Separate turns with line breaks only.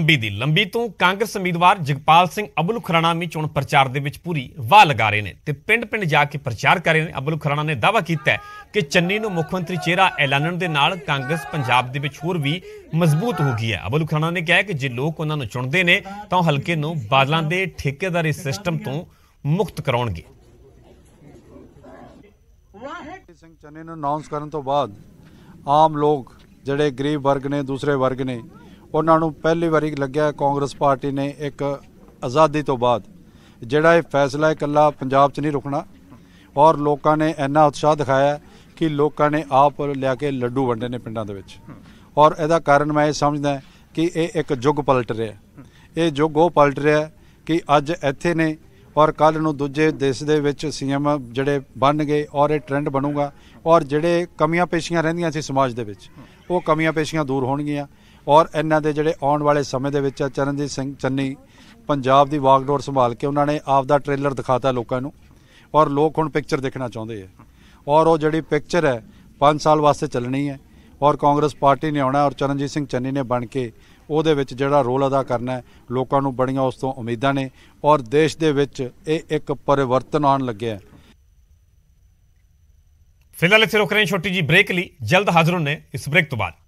ਲੰਬੀ ਦੀ ਲੰਬੀ ਤੋਂ ਕਾਂਗਰਸ ਉਮੀਦਵਾਰ ਜਗਪਾਲ ਸਿੰਘ ਅਬਲੂ ਖਰਾਣਾ ਵੀ ਚੋਣ ਪ੍ਰਚਾਰ ਦੇ ਵਿੱਚ ਪੂਰੀ ਵਾਹ ਲਗਾ ਰਹੇ ਨੇ ਤੇ ਪਿੰਡ-ਪਿੰਡ ਜਾ ਕੇ ਪ੍ਰਚਾਰ ਕਰ ਰਹੇ ਨੇ ਅਬਲੂ ਖਰਾਣਾ ਨੇ ਦਾਅਵਾ ਕੀਤਾ ਕਿ ਚੰਨੀ ਨੂੰ ਮੁੱਖ ਮੰਤਰੀ ਚਿਹਰਾ ਐਲਾਨਣ ਦੇ ਨਾਲ ਕਾਂਗਰਸ ਪੰਜਾਬ ਦੇ ਵਿੱਚ ਹੋਰ ਵੀ ਮਜ਼ਬੂਤ ਹੋ ਗਈ ਹੈ ਅਬਲੂ ਖਰਾਣਾ ਨੇ ਕਿਹਾ ਕਿ ਜੇ ਲੋਕ ਉਹਨਾਂ ਨੂੰ ਚੁਣਦੇ ਨੇ ਤਾਂ ਹਲਕੇ ਨੂੰ ਬਾਦਲਾਂ ਦੇ ਠੇਕੇਦਾਰੀ ਸਿਸਟਮ ਤੋਂ ਮੁਕਤ ਕਰਾਉਣਗੇ
ਸਿੰਘ ਚੰਨੀ ਨੂੰ ਅਨਾਉਂਸ ਕਰਨ ਤੋਂ ਬਾਅਦ ਆਮ ਲੋਕ ਜਿਹੜੇ ਗਰੀਬ ਵਰਗ ਨੇ ਦੂਸਰੇ ਵਰਗ ਨੇ ਉਹਨਾਂ ਨੂੰ ਪਹਿਲੀ ਵਾਰੀ ਲੱਗਿਆ ਕਾਂਗਰਸ ਪਾਰਟੀ ਨੇ ਇੱਕ ਆਜ਼ਾਦੀ ਤੋਂ ਬਾਅਦ ਜਿਹੜਾ ਇਹ ਫੈਸਲਾ ਇਕੱਲਾ ਪੰਜਾਬ 'ਚ ਨਹੀਂ ਰੁਕਣਾ ਔਰ ਲੋਕਾਂ ਨੇ ਇੰਨਾ ਉਤਸ਼ਾਹ ਦਿਖਾਇਆ ਕਿ ਲੋਕਾਂ ਨੇ ਆਪ ਲਿਆ ਕੇ ਲੱਡੂ ਵੰਡੇ ਨੇ ਪਿੰਡਾਂ ਦੇ ਵਿੱਚ ਔਰ ਇਹਦਾ ਕਾਰਨ ਮੈਂ ਇਹ ਸਮਝਦਾ ਕਿ ਇਹ ਇੱਕ ਯੁੱਗ ਪਲਟ ਰਿਹਾ ਇਹ ਯੁੱਗ ਉਹ ਪਲਟ ਰਿਹਾ ਕਿ ਅੱਜ ਇੱਥੇ ਨੇ ਔਰ ਕੱਲ ਨੂੰ ਦੂਜੇ ਦੇਸ਼ ਦੇ ਵਿੱਚ ਸੀਐਮ ਜਿਹੜੇ ਬਣ ਗਏ ਔਰ ਇਹ ਟ੍ਰੈਂਡ ਬਣੂਗਾ ਔਰ ਜਿਹੜੇ ਕਮੀਆਂ ਪੇਸ਼ੀਆਂ ਰਹਿੰਦੀਆਂ ਸੀ ਸਮਾਜ ਦੇ ਵਿੱਚ ਉਹ ਕਮੀਆਂ ਪੇਸ਼ੀਆਂ ਦੂਰ ਹੋਣਗੀਆਂ ਔਰ ਇਹਨਾਂ ਦੇ ਜਿਹੜੇ ਆਉਣ ਵਾਲੇ ਸਮੇਂ ਦੇ ਵਿੱਚ ਚਰਨਜੀਤ ਸਿੰਘ ਚੰਨੀ ਪੰਜਾਬ ਦੀ ਵਾਕਡੋਰ ਸੰਭਾਲ ਕੇ ਉਹਨਾਂ ਨੇ ਆਪ ਦਾ ਟ੍ਰੇਲਰ ਦਿਖਾਤਾ ਲੋਕਾਂ ਨੂੰ ਔਰ ਲੋਕ ਹੁਣ ਪਿਕਚਰ ਦੇਖਣਾ ਚਾਹੁੰਦੇ ਆ ਔਰ ਉਹ ਜਿਹੜੀ ਪਿਕਚਰ ਹੈ 5 ਸਾਲ ਵਾਸਤੇ ਚੱਲਣੀ ਹੈ ਔਰ ਕਾਂਗਰਸ ਪਾਰਟੀ ਨੇ ਆਉਣਾ ਔਰ ਚਰਨਜੀਤ ਸਿੰਘ ਚੰਨੀ ਨੇ ਬਣ ਕੇ ਉਹਦੇ ਵਿੱਚ ਜਿਹੜਾ ਰੋਲ ਅਦਾ ਕਰਨਾ ਹੈ ਲੋਕਾਂ ਨੂੰ ਬੜੀਆਂ ਉਸ ਤੋਂ ਉਮੀਦਾਂ ਨੇ ਔਰ ਦੇਸ਼ ਦੇ ਵਿੱਚ ਇਹ ਇੱਕ ਪਰਿਵਰਤਨ ਆਉਣ ਲੱਗਿਆ
ਫਿਲਹਾਲ ਇੱਥੇ ਰੁਕ ਰਹੇ ਛੋਟੀ ਜੀ ਬ੍ਰੇਕ ਲਈ ਜਲਦ ਹਾਜ਼ਰ ਹੁੰਨੇ ਇਸ ਬ੍ਰੇਕ ਤੋਂ ਬਾਅਦ